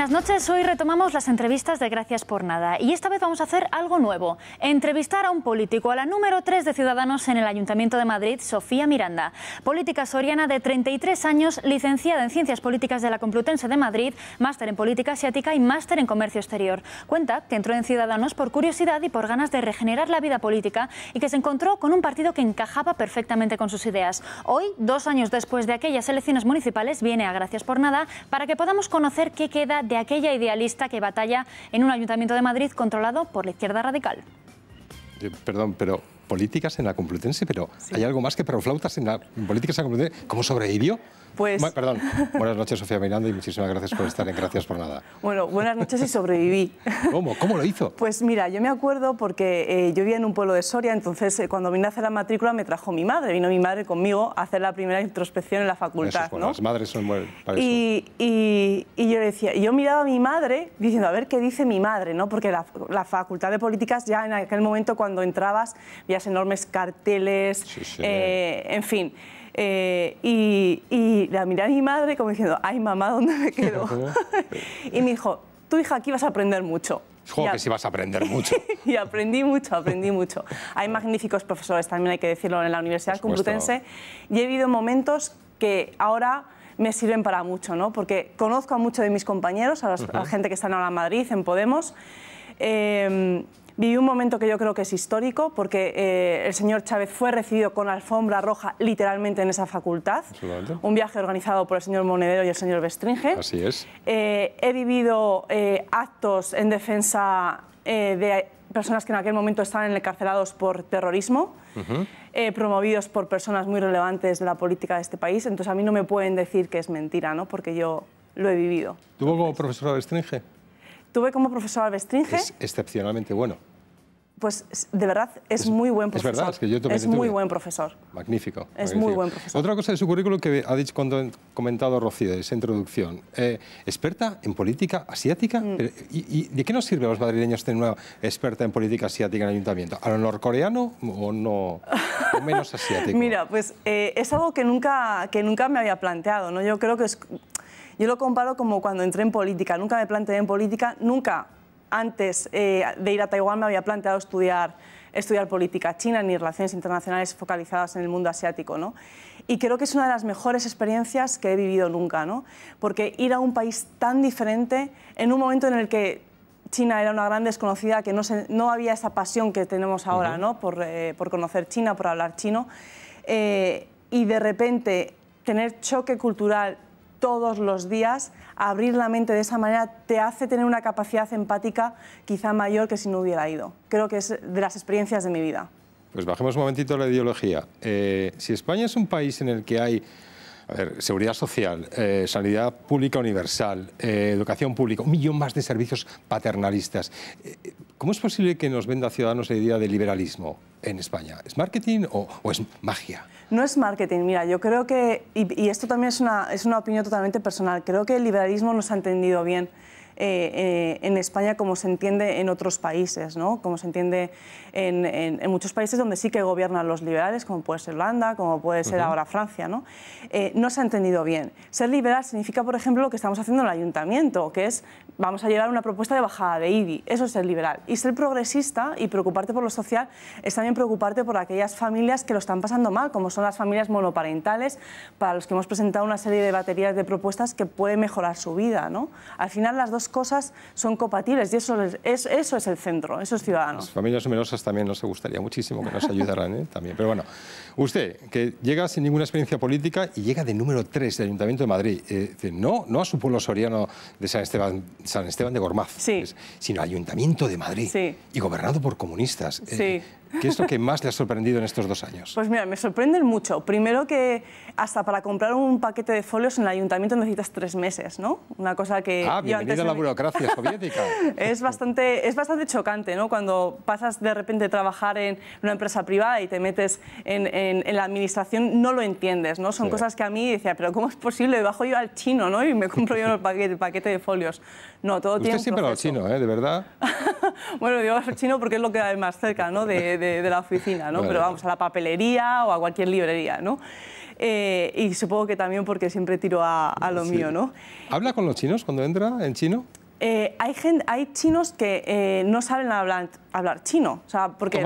Buenas noches, hoy retomamos las entrevistas de Gracias por Nada y esta vez vamos a hacer algo nuevo, entrevistar a un político, a la número 3 de Ciudadanos en el Ayuntamiento de Madrid, Sofía Miranda, política soriana de 33 años, licenciada en Ciencias Políticas de la Complutense de Madrid, máster en Política Asiática y máster en Comercio Exterior. Cuenta que entró en Ciudadanos por curiosidad y por ganas de regenerar la vida política y que se encontró con un partido que encajaba perfectamente con sus ideas. Hoy, dos años después de aquellas elecciones municipales, viene a Gracias por Nada para que podamos conocer qué queda de aquella idealista que batalla en un ayuntamiento de Madrid controlado por la izquierda radical. Eh, perdón, pero políticas en la Complutense, pero hay algo más que pero en la política en la Complutense. ¿Cómo sobrevivió? Pues... perdón. Buenas noches, Sofía Miranda, y muchísimas gracias por estar en Gracias por Nada. Bueno, buenas noches y sobreviví. ¿Cómo? ¿Cómo lo hizo? Pues mira, yo me acuerdo porque eh, yo vivía en un pueblo de Soria, entonces eh, cuando vine a hacer la matrícula me trajo mi madre, vino mi madre conmigo a hacer la primera introspección en la facultad. Las madres son muy... Y, yo decía, yo miraba a mi madre diciendo, a ver qué dice mi madre, ¿no? Porque la, facultad de políticas ya en aquel momento cuando entrabas veías enormes carteles, eh, en fin. Eh, y, la miré a mi madre como diciendo, ay mamá, ¿dónde me quedo? y me dijo, tu hija aquí vas a aprender mucho. Juego que sí vas a aprender mucho. y aprendí mucho, aprendí mucho. Hay magníficos profesores, también hay que decirlo, en la Universidad Complutense. Y he vivido momentos que ahora me sirven para mucho, ¿no? Porque conozco a muchos de mis compañeros, a, la gente que está en la Madrid, en Podemos, eh, viví un momento que yo creo que es histórico, porque eh, el señor Chávez fue recibido con alfombra roja literalmente en esa facultad. Un viaje organizado por el señor Monedero y el señor Bestringe. Así es. Eh, he vivido eh, actos en defensa de personas que en aquel momento estaban encarcelados por terrorismo, promovidos por personas muy relevantes de la política de este país. Entonces a mí no me pueden decir que es mentira, ¿no? porque yo lo he vivido. ¿Tuvo como profesora Bestringe? Tuve como profesora Bestringe. Es excepcionalmente bueno. Pues de verdad es, muy buen profesor. Es verdad, es que yo Es muy buen profesor. Magnífico. Es muy buen profesor. Otra cosa de su currículum que ha dicho cuando ha comentado Rocío, esa introducción. Eh, experta en política asiática. Mm. ¿y, de qué nos sirve a los madrileños tener una experta en política asiática en el ayuntamiento? ¿A lo norcoreano o no? O menos asiático. Mira, pues eh, es algo que nunca, que nunca me había planteado. ¿no? Yo creo que es, yo lo comparo como cuando entré en política. Nunca me planteé en política, nunca antes eh, de ir a Taiwán me había planteado estudiar, estudiar política china ni relaciones internacionales focalizadas en el mundo asiático. ¿no? Y creo que es una de las mejores experiencias que he vivido nunca, ¿no? porque ir a un país tan diferente en un momento en el que China era una gran desconocida, que no, no había esa pasión que tenemos ahora ¿no? por, eh, por, conocer China, por hablar chino, eh, y de repente tener choque cultural todos los días abrir la mente de esa manera te hace tener una capacidad empática quizá mayor que si no hubiera ido. Creo que es de las experiencias de mi vida. Pues bajemos un momentito la ideología. Eh, si España es un país en el que hay seguridad social, eh, sanidad pública universal, eh, educación pública, un millón más de servicios paternalistas. ¿Cómo es posible que nos venda a Ciudadanos la idea de liberalismo en España? ¿Es marketing o es magia? No es marketing, mira, yo creo que, y, esto también es una, es una opinión totalmente personal, creo que el liberalismo no se ha entendido bien. Eh, eh, en España como se entiende en otros países, ¿no? como se entiende en, muchos países donde sí que gobiernan los liberales, como puede ser Holanda, como puede ser ahora Francia. ¿no? Eh, no se ha entendido bien. Ser liberal significa, por ejemplo, lo que estamos haciendo en el ayuntamiento, que es vamos a llevar una propuesta de bajada de IBI. Eso es ser liberal. Y ser progresista y preocuparte por lo social es también preocuparte por aquellas familias que lo están pasando mal, como son las familias monoparentales, para los que hemos presentado una serie de baterías de propuestas que pueden mejorar su vida. ¿no? Al final las dos cosas son compatibles y eso es, eso es el centro, esos es Ciudadanos. Las familias numerosas también nos gustaría muchísimo que nos ayudaran ¿eh? también. Pero bueno, usted que llega sin ninguna experiencia política y llega de número 3 del Ayuntamiento de Madrid, eh, no, no a su pueblo soriano de San Esteban San Esteban de Gormaz, sino Ayuntamiento de Madrid y gobernado por comunistas. Eh, ¿Qué es lo que más le ha sorprendido en estos dos años? Pues mira, me sorprenden mucho. Primero que hasta para comprar un paquete de folios en el ayuntamiento necesitas tres meses, ¿no? Una cosa que... Ah, bienvenido a la burocracia soviética. es, bastante, es bastante chocante, ¿no? Cuando pasas de repente a trabajar en una empresa privada y te metes en, en, la administración, no lo entiendes, ¿no? Son cosas que a mí decía, pero ¿cómo es posible? Bajo yo al chino, ¿no? Y me compro yo el paquete, paquete de folios. No, todo Usted tiene siempre al chino, ¿eh? De verdad. bueno, digo al chino porque es lo que hay más cerca, ¿no? De, de, la oficina, ¿no? Pero vamos a la papelería o a cualquier librería, ¿no? Eh, y supongo que también porque siempre tiro a, lo mío, ¿no? ¿Habla con los chinos cuando entra en chino? Eh, hay, hay chinos que eh, no saben hablar, chino. O sea, porque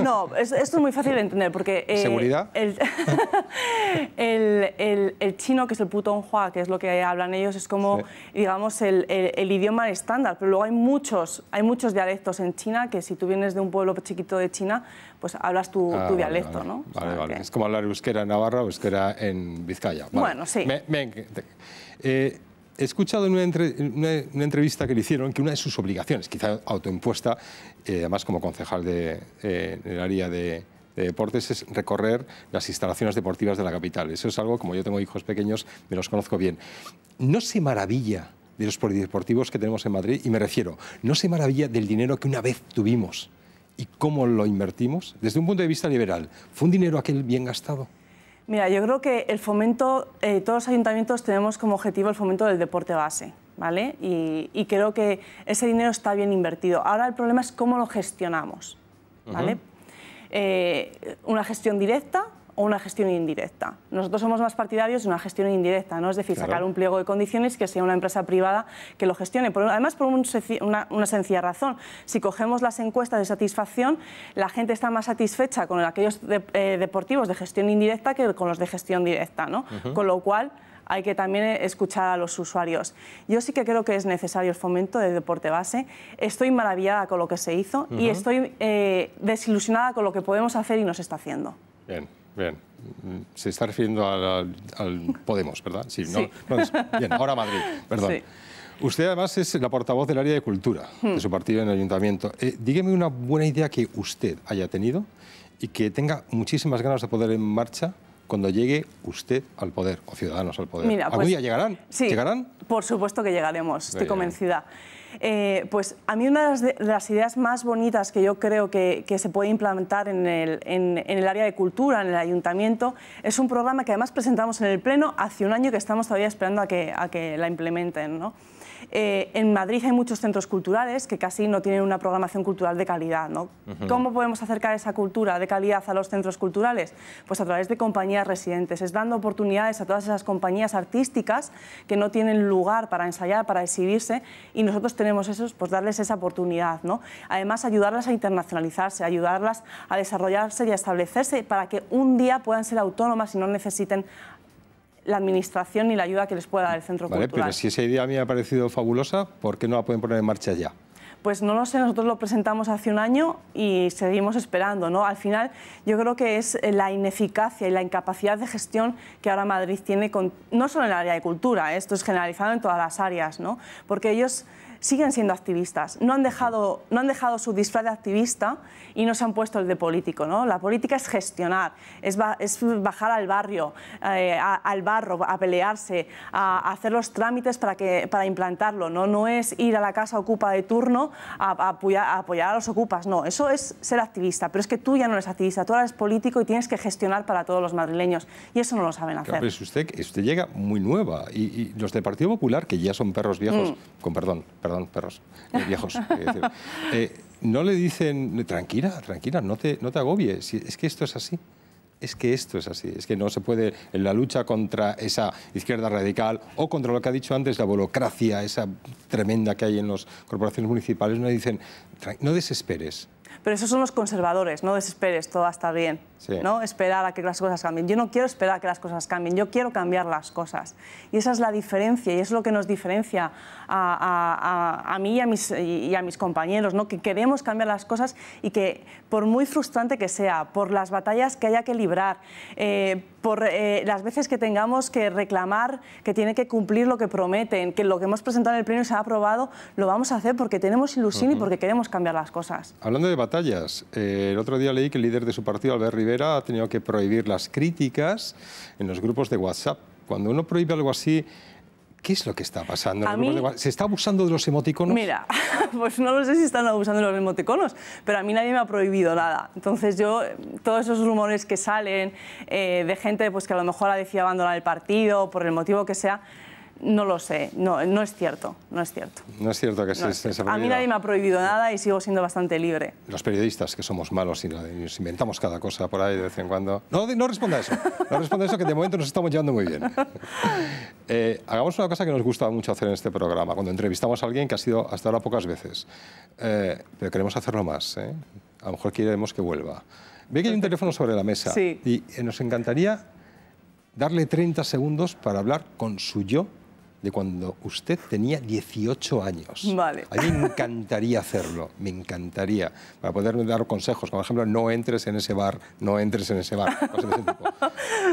No, esto es muy fácil de entender porque... Eh, ¿Seguridad? El, chino, que es el Hua, que es lo que hablan ellos, es como, digamos, el, idioma estándar. Pero luego hay muchos, hay muchos dialectos en China que si tú vienes de un pueblo chiquito de China, pues hablas tu, ah, dialecto, ¿no? Vale, Es como hablar euskera en Navarra o euskera en Vizcaya. Bueno, sí he escuchado en una, entrevista que le hicieron que una de sus obligaciones, quizá autoimpuesta, eh, además como concejal de, eh, el área de, de deportes es recorrer las instalaciones deportivas de la capital. Eso es algo, como yo tengo hijos pequeños, me los conozco bien. No se maravilla de los polideportivos que tenemos en Madrid, y me refiero, no se maravilla del dinero que una vez tuvimos y cómo lo invertimos. Desde un punto de vista liberal, ¿fue un dinero aquel bien gastado? Mira, yo creo que el fomento, eh, todos los ayuntamientos tenemos como objetivo el fomento del deporte base, ¿vale? Y, creo que ese dinero está bien invertido. Ahora el problema es cómo lo gestionamos, ¿vale? Eh, una gestión directa, o una gestión indirecta. Nosotros somos más partidarios de una gestión indirecta, ¿no? es decir, sacar un pliego de condiciones que sea una empresa privada que lo gestione. además, por una, sencilla razón, si cogemos las encuestas de satisfacción, la gente está más satisfecha con aquellos eh, deportivos de gestión indirecta que con los de gestión directa, con lo cual hay que también eh, escuchar a los usuarios. Yo sí que creo que es necesario el fomento del deporte base. Estoy maravillada con lo que se hizo y estoy eh, desilusionada con lo que podemos hacer y nos está haciendo. Bien. Bien. Mm, se está refiriendo al, Podemos, ¿verdad? Sí, bien, ahora Madrid, perdón. Usted además es la portavoz del área de cultura de hmm. su partido en el ayuntamiento. Eh, dígame una buena idea que usted haya tenido y que tenga muchísimas ganas de poner en marcha cuando llegue usted al poder o Ciudadanos al poder. Mira, ¿Algún pues, día llegarán? Sí, ¿Llegarán? Por supuesto que llegaremos, estoy convencida. Eh, pues a mí una de las, ideas más bonitas que yo creo que, se puede implantar en el, área de cultura, en el ayuntamiento, es un programa que además presentamos en el Pleno hace un año que estamos todavía esperando a que, la implementen. ¿no? Eh, en Madrid hay muchos centros culturales que casi no tienen una programación cultural de calidad. ¿Cómo podemos acercar esa cultura de calidad a los centros culturales? Pues a través de compañías residentes, es dando oportunidades a todas esas compañías artísticas que no tienen lugar para ensayar, para exhibirse, y nosotros tenemos esos, pues darles esa oportunidad. Además, ayudarlas a internacionalizarse, ayudarlas a desarrollarse y a establecerse para que un día puedan ser autónomas y no necesiten la administración y la ayuda que les pueda dar el centro vale, Pero si esa idea a mí me ha parecido fabulosa, ¿por qué no la pueden poner en marcha ya? Pues no lo sé, nosotros lo presentamos hace un año y seguimos esperando. ¿no? Al final yo creo que es eh, la ineficacia y la incapacidad de gestión que ahora Madrid tiene, con, no solo en el área de cultura, ¿eh? esto es generalizado en todas las áreas, ¿no? porque ellos siguen siendo activistas, no han dejado, no han dejado su disfraz de activista y no se han puesto el de político. ¿no? La política es gestionar, es, es bajar al barrio, eh, al barro, a pelearse, a, hacer los trámites para, que, para implantarlo. ¿no? no es ir a la casa ocupa de turno a, apoyar, a los ocupas, no, eso es ser activista, pero es que tú ya no eres activista, tú ahora eres político y tienes que gestionar para todos los madrileños y eso no lo saben hacer. usted, usted llega muy nueva y, los del Partido Popular, que ya son perros viejos, mm. con perdón, perdón perdón, perros, eh, viejos. Eh, no le dicen, tranquila, tranquila, no te, no te agobies, es que esto es así. Es que esto es así, es que no se puede, en la lucha contra esa izquierda radical o contra lo que ha dicho antes, la burocracia, esa tremenda que hay en las corporaciones municipales, no le dicen, no desesperes, pero esos son los conservadores, no desesperes, todo está bien. ¿no? Esperar a que las cosas cambien. Yo no quiero esperar a que las cosas cambien, yo quiero cambiar las cosas. Y esa es la diferencia y es lo que nos diferencia a, mí y a, mis, compañeros, ¿no? que queremos cambiar las cosas y que por muy frustrante que sea, por las batallas que haya que librar, eh, por eh, las veces que tengamos que reclamar que tiene que cumplir lo que prometen, que lo que hemos presentado en el premio se ha aprobado, lo vamos a hacer porque tenemos ilusión y porque queremos cambiar las cosas. Hablando de eh, el otro día leí que el líder de su partido, Albert Rivera, ha tenido que prohibir las críticas en los grupos de WhatsApp. Cuando uno prohíbe algo así, ¿Qué es lo que está pasando? ¿Se está abusando de los emoticonos? Mira, pues no lo sé si están abusando de los emoticonos, pero a mí nadie me ha prohibido nada. Entonces yo, eh, todos esos rumores que salen eh, de gente pues, que a lo mejor ha decidido abandonar el partido por el motivo que sea, no lo sé, no, no es cierto, no es cierto. No es cierto que se, A mí nadie me ha prohibido nada y sigo siendo bastante libre. Los periodistas, que somos malos y nos inventamos cada cosa por ahí de vez en cuando. No, no responda a eso, no responda eso, que de momento nos estamos llevando muy bien. Eh, hagamos una cosa que nos gusta mucho hacer en este programa, cuando entrevistamos a alguien que ha sido hasta ahora pocas veces, eh, pero queremos hacerlo más, ¿eh? a lo mejor queremos que vuelva. Ve que hay un teléfono sobre la mesa y nos encantaría darle 30 segundos para hablar con su yo de cuando usted tenía 18 años. Vale. A mí me encantaría hacerlo, me encantaría, para poderme dar consejos, como por ejemplo, no entres en ese bar, no entres en ese bar,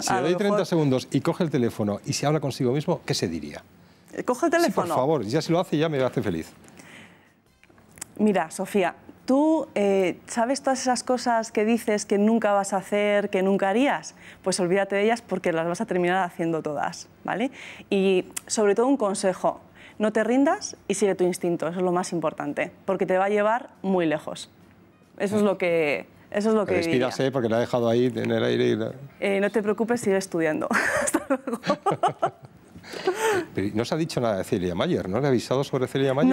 Si le doy 30 segundos y coge el teléfono y se habla consigo mismo, ¿qué se diría? Eh, coge el teléfono. por favor, ya si lo hace, ya me hace feliz. Mira, Sofía, ¿Tú eh, sabes todas esas cosas que dices que nunca vas a hacer, que nunca harías? Pues olvídate de ellas porque las vas a terminar haciendo todas, ¿vale? Y sobre todo un consejo, no te rindas y sigue tu instinto, eso es lo más importante, porque te va a llevar muy lejos. Eso es lo que... Eso es lo que Respírase porque la ha dejado ahí en el aire. Y... Eh, no te preocupes, sigue estudiando. no se ha dicho nada de Celia Mayer, ¿no? ¿Le ha avisado sobre Celia Mayer?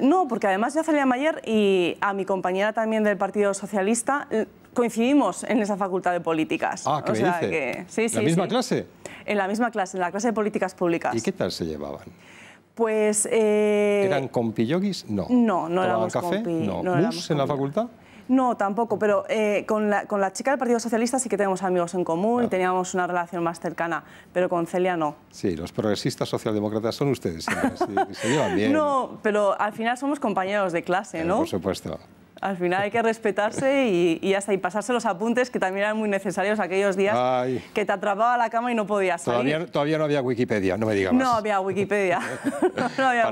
No, porque, además de Celia Mayer y a mi compañera también del Partido Socialista eh, coincidimos en esa facultad de políticas. Ah, ¿qué o Que, sí, ¿La misma clase? En la misma clase, en la clase de políticas públicas. ¿Y qué tal se llevaban? Pues... Eh, ¿Eran con No. No, no éramos café? no. no en la facultad? No, tampoco, pero eh, con, la, chica del Partido Socialista sí que tenemos amigos en común y teníamos una relación más cercana, pero con Celia no. Sí, los progresistas socialdemócratas son ustedes, se llevan bien. No, pero al final somos compañeros de clase, ¿no? Por supuesto. Al final hay que respetarse y, hasta y pasarse los apuntes que también eran muy necesarios aquellos días que te atrapaba la cama y no podías salir. Todavía, no había Wikipedia, no me digas. No había Wikipedia.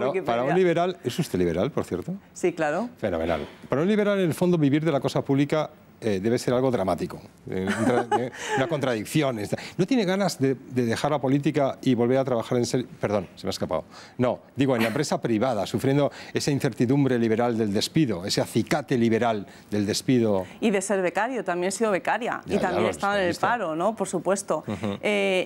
Wikipedia. Para un liberal, ¿es usted liberal, por cierto? Sí, claro. Fenomenal. Para un liberal, en el fondo, vivir de la cosa pública eh, debe ser algo dramático, eh, eh, una contradicción. ¿No tiene ganas de, dejar la política y volver a trabajar en ser...? Perdón, se me ha escapado. No, digo, en la empresa privada, sufriendo esa incertidumbre liberal del despido, ese acicate liberal del despido. Y de ser becario, también he sido becaria y también he estado en el paro, ¿no? Por supuesto.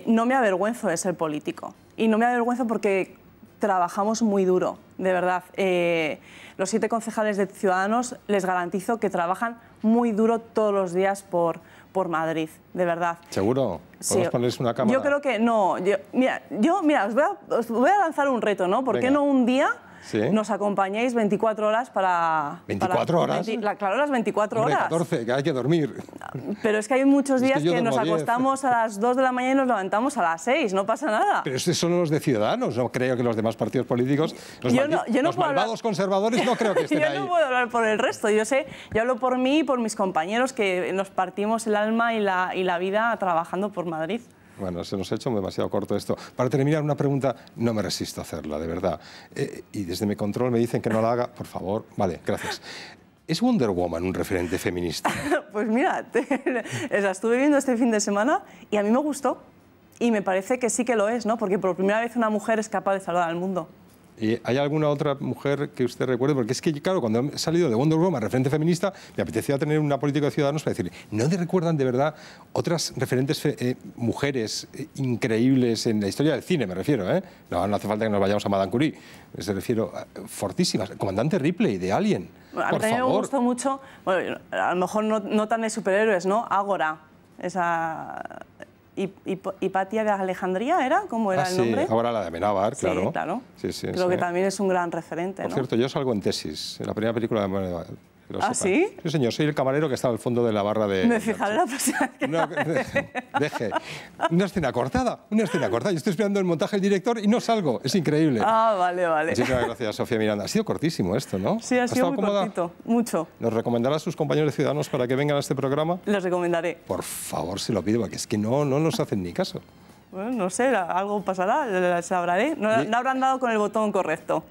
no me avergüenzo de ser político y no me avergüenzo porque trabajamos muy duro de verdad. Eh, los siete concejales de Ciudadanos les garantizo que trabajan muy duro todos los días por, por Madrid, de verdad. ¿Seguro? ¿Podemos una cámara? Yo creo que no. Yo, mira, yo, mira os, voy a, lanzar un reto, ¿no? ¿Por qué no un día nos acompañáis 24 horas para... ¿24 horas? claro, las 24 horas. 14, que hay que dormir. Pero es que hay muchos días que, nos acostamos a las 2 de la mañana y nos levantamos a las 6, no pasa nada. Pero esos son los de Ciudadanos, no creo que los demás partidos políticos, los, los malvados conservadores no creo que estén yo ahí. Yo no puedo hablar por el resto, yo sé, yo hablo por mí y por mis compañeros que nos partimos el alma y la, y la vida trabajando por Madrid. Bueno, se nos ha hecho demasiado corto esto. Para terminar, una pregunta, no me resisto a hacerla, de verdad. Eh, y desde mi control me dicen que no la haga, por favor. Vale, gracias. ¿Es Wonder Woman un referente feminista? pues mira, estuve viendo este fin de semana y a mí me gustó. Y me parece que sí que lo es, ¿no? Porque por primera vez una mujer es capaz de salvar al mundo. ¿Hay alguna otra mujer que usted recuerde? Porque es que, claro, cuando he salido de Wonder Woman, referente feminista, me apetecía tener una política de ciudadanos para decirle, ¿no te recuerdan de verdad otras referentes eh, mujeres eh, increíbles en la historia del cine, me refiero? ¿eh? No, hace falta que nos vayamos a Madame Curie, me refiero a fortísimas. Comandante Ripley, de Alien. a mí me gustó mucho, bueno, a lo mejor no, no tan de superhéroes, ¿no? Ágora, esa ¿Y Patia de Alejandría, ¿era? ¿Cómo era ah, el nombre? ahora la de Amenábar, claro. Sí, Creo que también es un gran referente. Por cierto, yo salgo en tesis. En la primera película de ¿Ah, sí? Sí, señor, soy el camarero que está al fondo de la barra de... Me fijaré la próxima deje, Una escena cortada, una escena cortada. Yo estoy esperando el montaje del director y no salgo. Es increíble. Ah, vale, vale. Muchísimas gracias, Sofía Miranda. Ha sido cortísimo esto, ¿no? Sí, ha, sido muy cortito, mucho. ¿Nos recomendará a sus compañeros de Ciudadanos para que vengan a este programa? Les recomendaré. Por favor, se lo pido, porque es que no, no nos hacen ni caso no sé, algo pasará, sabré. No, no, habrán dado con el botón correcto.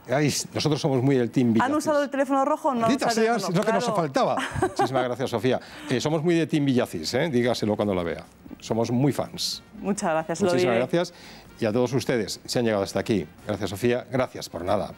nosotros somos muy del team ¿Han usado el teléfono rojo? No, Dita, sea, lo que nos faltaba. Muchísimas gracias, Sofía. Eh, somos muy de team Villacís, eh, dígaselo cuando la vea. Somos muy fans. Muchas gracias, Muchísimas gracias. Y a todos ustedes, si han llegado hasta aquí, gracias, Sofía. Gracias por nada.